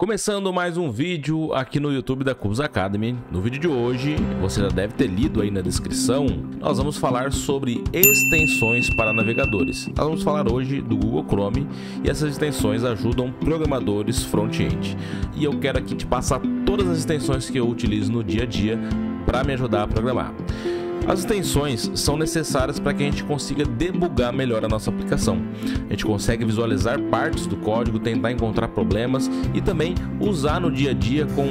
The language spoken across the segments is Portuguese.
Começando mais um vídeo aqui no YouTube da Cubs Academy. No vídeo de hoje, você já deve ter lido aí na descrição, nós vamos falar sobre extensões para navegadores. Nós vamos falar hoje do Google Chrome e essas extensões ajudam programadores front-end. E eu quero aqui te passar todas as extensões que eu utilizo no dia a dia para me ajudar a programar. As extensões são necessárias para que a gente consiga debugar melhor a nossa aplicação. A gente consegue visualizar partes do código, tentar encontrar problemas e também usar no dia a dia com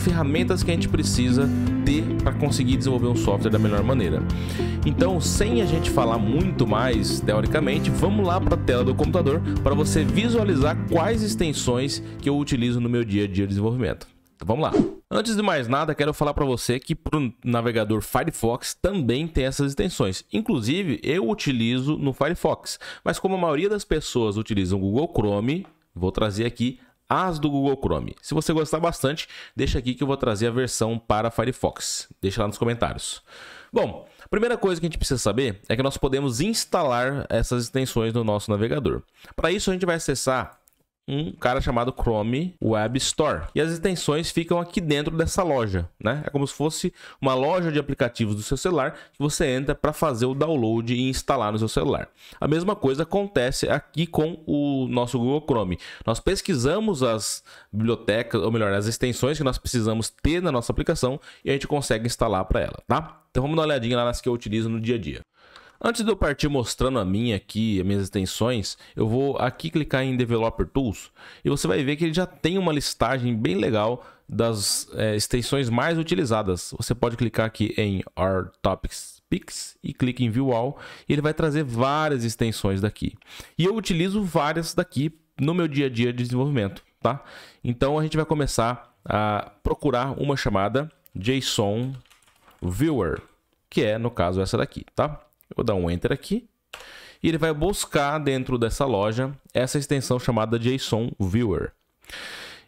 ferramentas que a gente precisa ter para conseguir desenvolver um software da melhor maneira. Então, sem a gente falar muito mais teoricamente, vamos lá para a tela do computador para você visualizar quais extensões que eu utilizo no meu dia a dia de desenvolvimento. Então, vamos lá! Antes de mais nada, quero falar para você que para o navegador Firefox também tem essas extensões. Inclusive, eu utilizo no Firefox, mas como a maioria das pessoas utilizam o Google Chrome, vou trazer aqui as do Google Chrome. Se você gostar bastante, deixa aqui que eu vou trazer a versão para Firefox. Deixa lá nos comentários. Bom, a primeira coisa que a gente precisa saber é que nós podemos instalar essas extensões no nosso navegador. Para isso, a gente vai acessar um cara chamado Chrome Web Store. E as extensões ficam aqui dentro dessa loja, né? É como se fosse uma loja de aplicativos do seu celular que você entra para fazer o download e instalar no seu celular. A mesma coisa acontece aqui com o nosso Google Chrome. Nós pesquisamos as bibliotecas, ou melhor, as extensões que nós precisamos ter na nossa aplicação e a gente consegue instalar para ela, tá? Então vamos dar uma olhadinha lá nas que eu utilizo no dia a dia. Antes de eu partir mostrando a minha aqui, as minhas extensões, eu vou aqui clicar em Developer Tools e você vai ver que ele já tem uma listagem bem legal das é, extensões mais utilizadas. Você pode clicar aqui em Our Topics Picks e clique em View All e ele vai trazer várias extensões daqui. E eu utilizo várias daqui no meu dia a dia de desenvolvimento, tá? Então a gente vai começar a procurar uma chamada JSON Viewer, que é no caso essa daqui, tá? Eu vou dar um Enter aqui. E ele vai buscar dentro dessa loja essa extensão chamada JSON Viewer.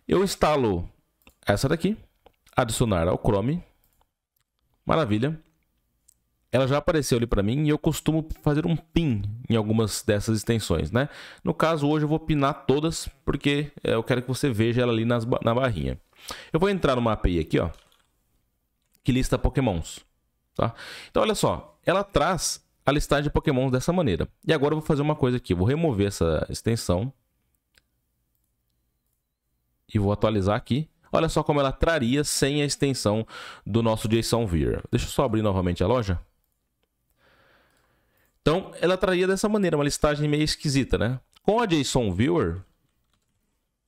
Eu instalo essa daqui, adicionar ao Chrome. Maravilha. Ela já apareceu ali para mim e eu costumo fazer um pin em algumas dessas extensões, né? No caso, hoje eu vou pinar todas porque eh, eu quero que você veja ela ali nas, na barrinha. Eu vou entrar numa API aqui, ó, que lista pokémons, tá? Então, olha só, ela traz a listagem de pokémons dessa maneira. E agora eu vou fazer uma coisa aqui. Vou remover essa extensão. E vou atualizar aqui. Olha só como ela traria sem a extensão do nosso JSON Viewer. Deixa eu só abrir novamente a loja. Então, ela traria dessa maneira, uma listagem meio esquisita, né? Com a JSON Viewer,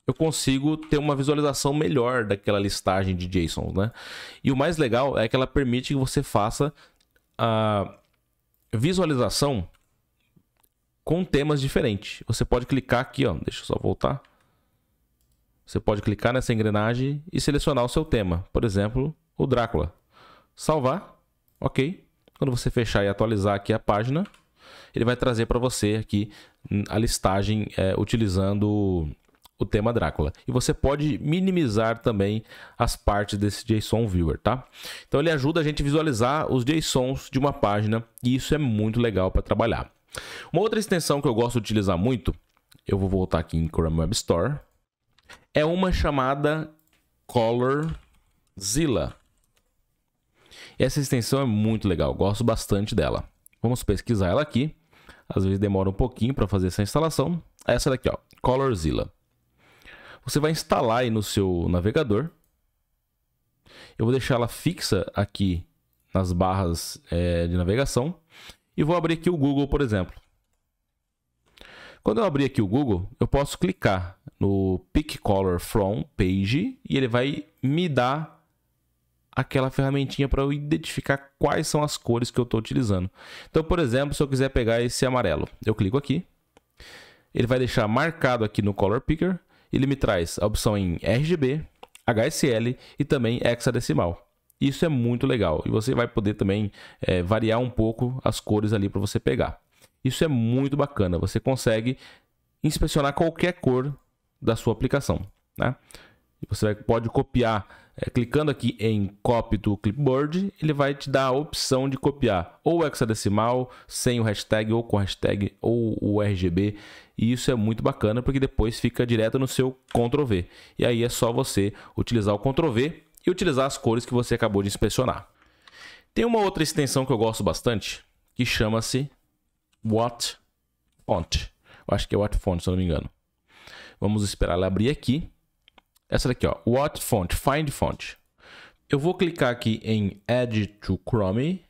eu consigo ter uma visualização melhor daquela listagem de JSONs, né? E o mais legal é que ela permite que você faça a ah, visualização com temas diferentes. Você pode clicar aqui, ó, deixa eu só voltar. Você pode clicar nessa engrenagem e selecionar o seu tema. Por exemplo, o Drácula. Salvar, ok. Quando você fechar e atualizar aqui a página, ele vai trazer para você aqui a listagem é, utilizando o tema Drácula. E você pode minimizar também as partes desse JSON Viewer, tá? Então ele ajuda a gente a visualizar os JSONs de uma página e isso é muito legal para trabalhar. Uma outra extensão que eu gosto de utilizar muito, eu vou voltar aqui em Chrome Web Store, é uma chamada Colorzilla. Essa extensão é muito legal, gosto bastante dela. Vamos pesquisar ela aqui. Às vezes demora um pouquinho para fazer essa instalação. Essa daqui, ó, Colorzilla. Você vai instalar aí no seu navegador. Eu vou deixar ela fixa aqui nas barras é, de navegação. E vou abrir aqui o Google, por exemplo. Quando eu abrir aqui o Google, eu posso clicar no Pick Color From Page e ele vai me dar aquela ferramentinha para eu identificar quais são as cores que eu estou utilizando. Então, por exemplo, se eu quiser pegar esse amarelo, eu clico aqui. Ele vai deixar marcado aqui no Color Picker ele me traz a opção em RGB, HSL e também hexadecimal. Isso é muito legal e você vai poder também é, variar um pouco as cores ali para você pegar. Isso é muito bacana, você consegue inspecionar qualquer cor da sua aplicação. Né? Você pode copiar, é, clicando aqui em Copy do Clipboard, ele vai te dar a opção de copiar ou hexadecimal, sem o hashtag, ou com hashtag, ou o RGB. E isso é muito bacana porque depois fica direto no seu Ctrl V. E aí é só você utilizar o Ctrl V e utilizar as cores que você acabou de inspecionar. Tem uma outra extensão que eu gosto bastante, que chama-se What Font. Eu acho que é What Font, se eu não me engano. Vamos esperar ela abrir aqui. Essa daqui, ó, What Font, Find Font. Eu vou clicar aqui em Add to Chrome.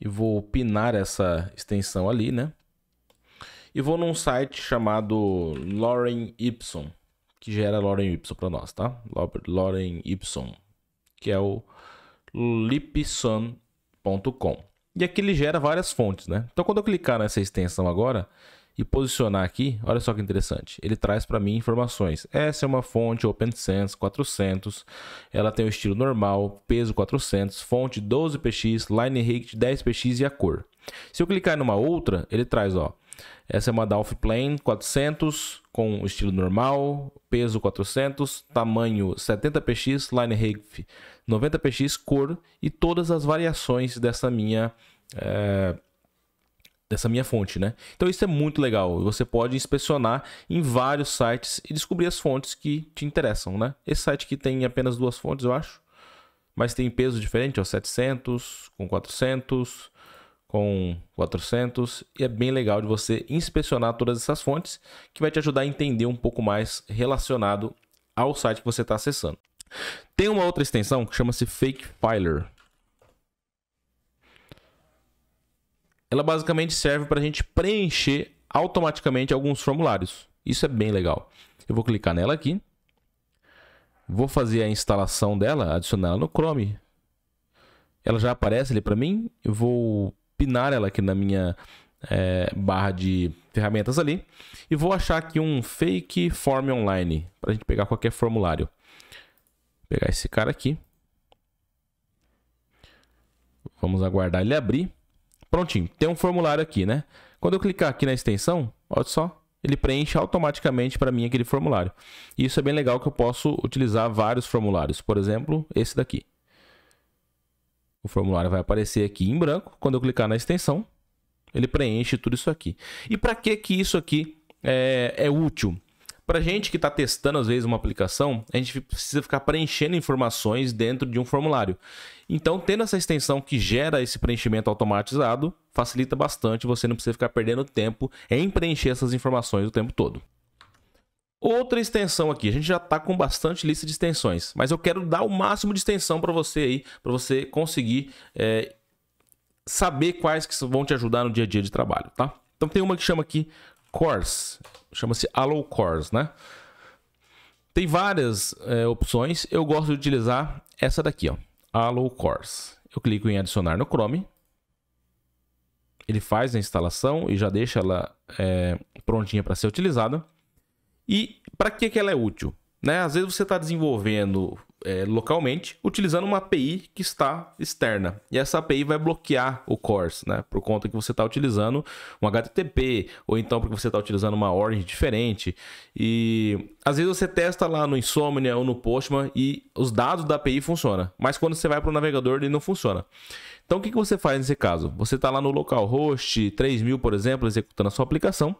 E vou pinar essa extensão ali, né? e vou num site chamado Lauren Y, que gera Lauren Y para nós, tá? Lauren Y, que é o lipson.com. E aqui ele gera várias fontes, né? Então quando eu clicar nessa extensão agora e posicionar aqui, olha só que interessante, ele traz para mim informações. Essa é uma fonte Open Sans 400, ela tem o estilo normal, peso 400, fonte 12px, line rate 10px e a cor. Se eu clicar numa outra, ele traz, ó, essa é uma Dolphin Plane 400 com estilo normal, peso 400, tamanho 70px, line length 90px, cor e todas as variações dessa minha é, dessa minha fonte, né? Então isso é muito legal. Você pode inspecionar em vários sites e descobrir as fontes que te interessam, né? Esse site aqui tem apenas duas fontes, eu acho, mas tem peso diferente, ó, 700 com 400 com 400 e é bem legal de você inspecionar todas essas fontes que vai te ajudar a entender um pouco mais relacionado ao site que você está acessando. Tem uma outra extensão que chama-se Fake Filer. Ela basicamente serve para a gente preencher automaticamente alguns formulários. Isso é bem legal. Eu vou clicar nela aqui. Vou fazer a instalação dela, adicionar ela no Chrome. Ela já aparece ali para mim. Eu vou pinar ela aqui na minha é, barra de ferramentas ali e vou achar aqui um fake form online para a gente pegar qualquer formulário. Vou pegar esse cara aqui. Vamos aguardar ele abrir. Prontinho, tem um formulário aqui, né? Quando eu clicar aqui na extensão, olha só, ele preenche automaticamente para mim aquele formulário. E isso é bem legal que eu posso utilizar vários formulários, por exemplo, esse daqui. O formulário vai aparecer aqui em branco. Quando eu clicar na extensão, ele preenche tudo isso aqui. E para que, que isso aqui é, é útil? Para gente que está testando, às vezes, uma aplicação, a gente precisa ficar preenchendo informações dentro de um formulário. Então, tendo essa extensão que gera esse preenchimento automatizado, facilita bastante, você não precisa ficar perdendo tempo em preencher essas informações o tempo todo. Outra extensão aqui, a gente já está com bastante lista de extensões, mas eu quero dar o máximo de extensão para você aí, para você conseguir é, saber quais que vão te ajudar no dia a dia de trabalho, tá? Então tem uma que chama aqui Course, chama-se Allo Course, né? Tem várias é, opções, eu gosto de utilizar essa daqui, ó, Allo Course. Eu clico em adicionar no Chrome, ele faz a instalação e já deixa ela é, prontinha para ser utilizada. E para que, que ela é útil? Né? Às vezes você está desenvolvendo é, localmente utilizando uma API que está externa. E essa API vai bloquear o course, né? Por conta que você está utilizando um HTTP, ou então porque você está utilizando uma origin diferente. E às vezes você testa lá no Insomnia ou no Postman e os dados da API funcionam. Mas quando você vai para o navegador, ele não funciona. Então o que, que você faz nesse caso? Você está lá no localhost 3000, por exemplo, executando a sua aplicação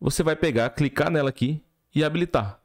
você vai pegar, clicar nela aqui e habilitar.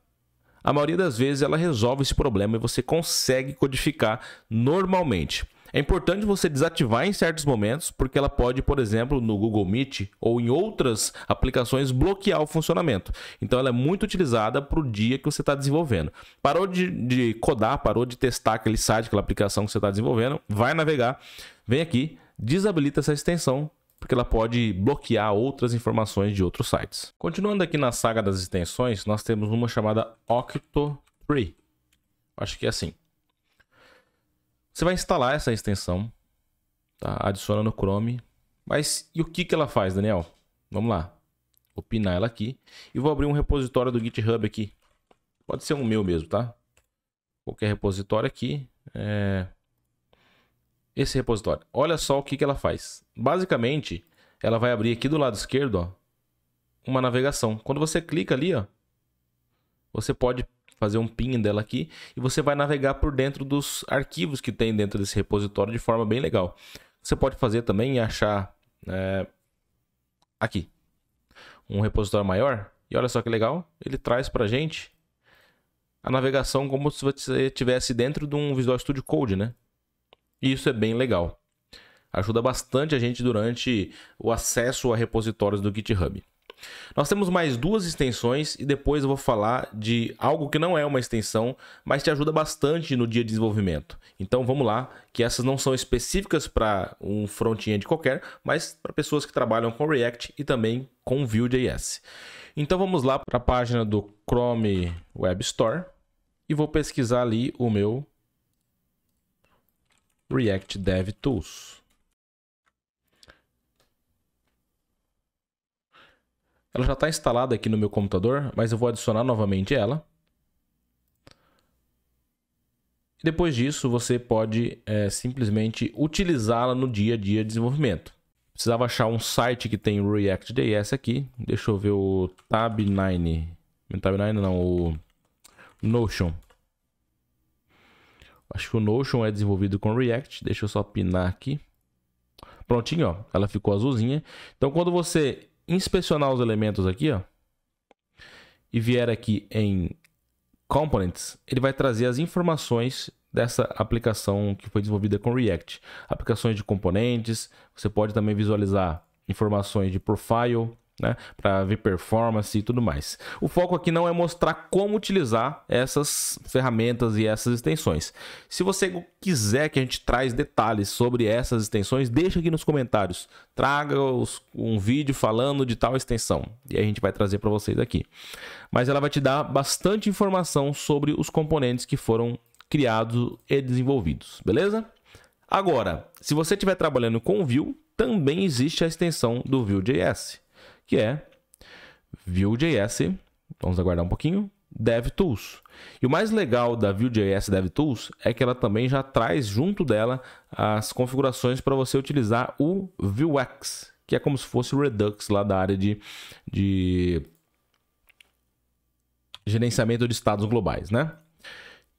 A maioria das vezes ela resolve esse problema e você consegue codificar normalmente. É importante você desativar em certos momentos, porque ela pode, por exemplo, no Google Meet ou em outras aplicações, bloquear o funcionamento. Então, ela é muito utilizada para o dia que você está desenvolvendo. Parou de, de, codar, parou de testar aquele site, aquela aplicação que você está desenvolvendo, vai navegar, vem aqui, desabilita essa extensão porque ela pode bloquear outras informações de outros sites. Continuando aqui na saga das extensões, nós temos uma chamada Octo3. Acho que é assim. Você vai instalar essa extensão, tá? adiciona no Chrome. Mas e o que, que ela faz, Daniel? Vamos lá. Vou pinar ela aqui e vou abrir um repositório do GitHub aqui. Pode ser um meu mesmo, tá? Qualquer repositório aqui. É esse repositório. Olha só o que, que ela faz. Basicamente, ela vai abrir aqui do lado esquerdo, ó, uma navegação. Quando você clica ali, ó, você pode fazer um pin dela aqui e você vai navegar por dentro dos arquivos que tem dentro desse repositório de forma bem legal. Você pode fazer também e achar é, aqui um repositório maior. E olha só que legal, ele traz para gente a navegação como se você estivesse dentro de um Visual Studio Code, né? E isso é bem legal. Ajuda bastante a gente durante o acesso a repositórios do GitHub. Nós temos mais duas extensões e depois eu vou falar de algo que não é uma extensão, mas te ajuda bastante no dia de desenvolvimento. Então vamos lá, que essas não são específicas para um front-end qualquer, mas para pessoas que trabalham com React e também com Vue.js. Então vamos lá para a página do Chrome Web Store e vou pesquisar ali o meu React Dev Tools. Ela já está instalada aqui no meu computador, mas eu vou adicionar novamente ela. Depois disso, você pode é, simplesmente utilizá-la no dia a dia de desenvolvimento. Precisava achar um site que tem React.js aqui. Deixa eu ver o Tab9. Tab9 não, o Notion. Acho que o Notion é desenvolvido com React. Deixa eu só pinar aqui. Prontinho, ó. Ela ficou azulzinha. Então, quando você inspecionar os elementos aqui, ó. E vier aqui em Components, ele vai trazer as informações dessa aplicação que foi desenvolvida com React. Aplicações de componentes, você pode também visualizar informações de profile, né, para ver performance e tudo mais. O foco aqui não é mostrar como utilizar essas ferramentas e essas extensões. Se você quiser que a gente traz detalhes sobre essas extensões, deixa aqui nos comentários. Traga os, um vídeo falando de tal extensão e a gente vai trazer para vocês aqui. Mas ela vai te dar bastante informação sobre os componentes que foram criados e desenvolvidos, beleza? Agora, se você estiver trabalhando com Vue, também existe a extensão do Vue.js que é Vue.js, vamos aguardar um pouquinho, DevTools. E o mais legal da Vue.js DevTools é que ela também já traz junto dela as configurações para você utilizar o Vuex, que é como se fosse o Redux lá da área de, de gerenciamento de estados globais, né?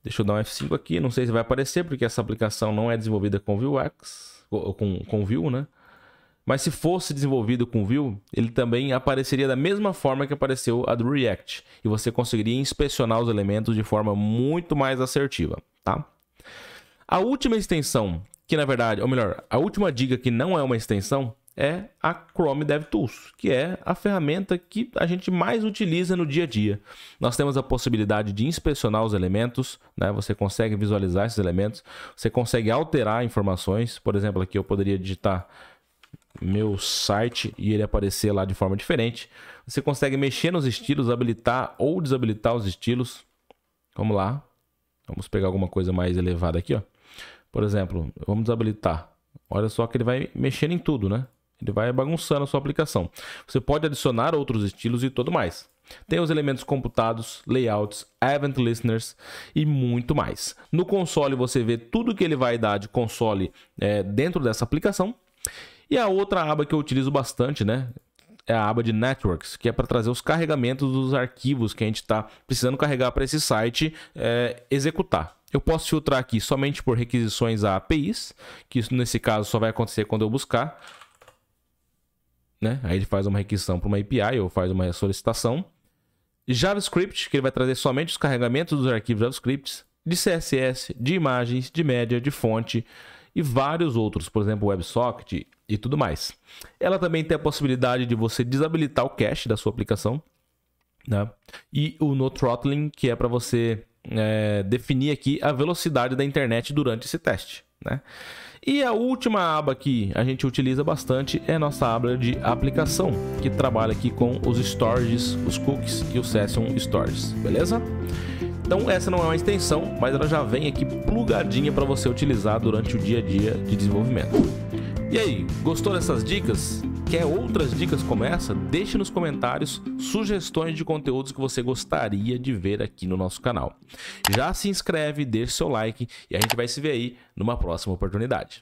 Deixa eu dar um F5 aqui, não sei se vai aparecer, porque essa aplicação não é desenvolvida com Vuex, com, com Vue, né? Mas se fosse desenvolvido com Vue, ele também apareceria da mesma forma que apareceu a do React, e você conseguiria inspecionar os elementos de forma muito mais assertiva, tá? A última extensão, que na verdade, ou melhor, a última dica que não é uma extensão, é a Chrome DevTools, que é a ferramenta que a gente mais utiliza no dia a dia. Nós temos a possibilidade de inspecionar os elementos, né? você consegue visualizar esses elementos, você consegue alterar informações. Por exemplo, aqui eu poderia digitar meu site e ele aparecer lá de forma diferente. Você consegue mexer nos estilos, habilitar ou desabilitar os estilos. Vamos lá. Vamos pegar alguma coisa mais elevada aqui, ó. Por exemplo, vamos desabilitar. Olha só que ele vai mexendo em tudo, né? Ele vai bagunçando a sua aplicação. Você pode adicionar outros estilos e tudo mais. Tem os elementos computados, layouts, event listeners e muito mais. No console você vê tudo que ele vai dar de console é, dentro dessa aplicação. E a outra aba que eu utilizo bastante, né? É a aba de Networks, que é para trazer os carregamentos dos arquivos que a gente está precisando carregar para esse site é, executar. Eu posso filtrar aqui somente por requisições a APIs, que isso nesse caso só vai acontecer quando eu buscar. Né? Aí ele faz uma requisição para uma API ou faz uma solicitação. JavaScript, que ele vai trazer somente os carregamentos dos arquivos JavaScript, de CSS, de imagens, de média, de fonte e vários outros, por exemplo, WebSocket, e tudo mais. Ela também tem a possibilidade de você desabilitar o cache da sua aplicação, né? E o no throttling, que é para você é, definir aqui a velocidade da internet durante esse teste, né? E a última aba que a gente utiliza bastante é a nossa aba de aplicação, que trabalha aqui com os storages, os cookies e o session storages, beleza? Então essa não é uma extensão, mas ela já vem aqui plugadinha para você utilizar durante o dia a dia de desenvolvimento. E aí, gostou dessas dicas? Quer outras dicas como essa? Deixe nos comentários sugestões de conteúdos que você gostaria de ver aqui no nosso canal. Já se inscreve, deixe seu like e a gente vai se ver aí numa próxima oportunidade.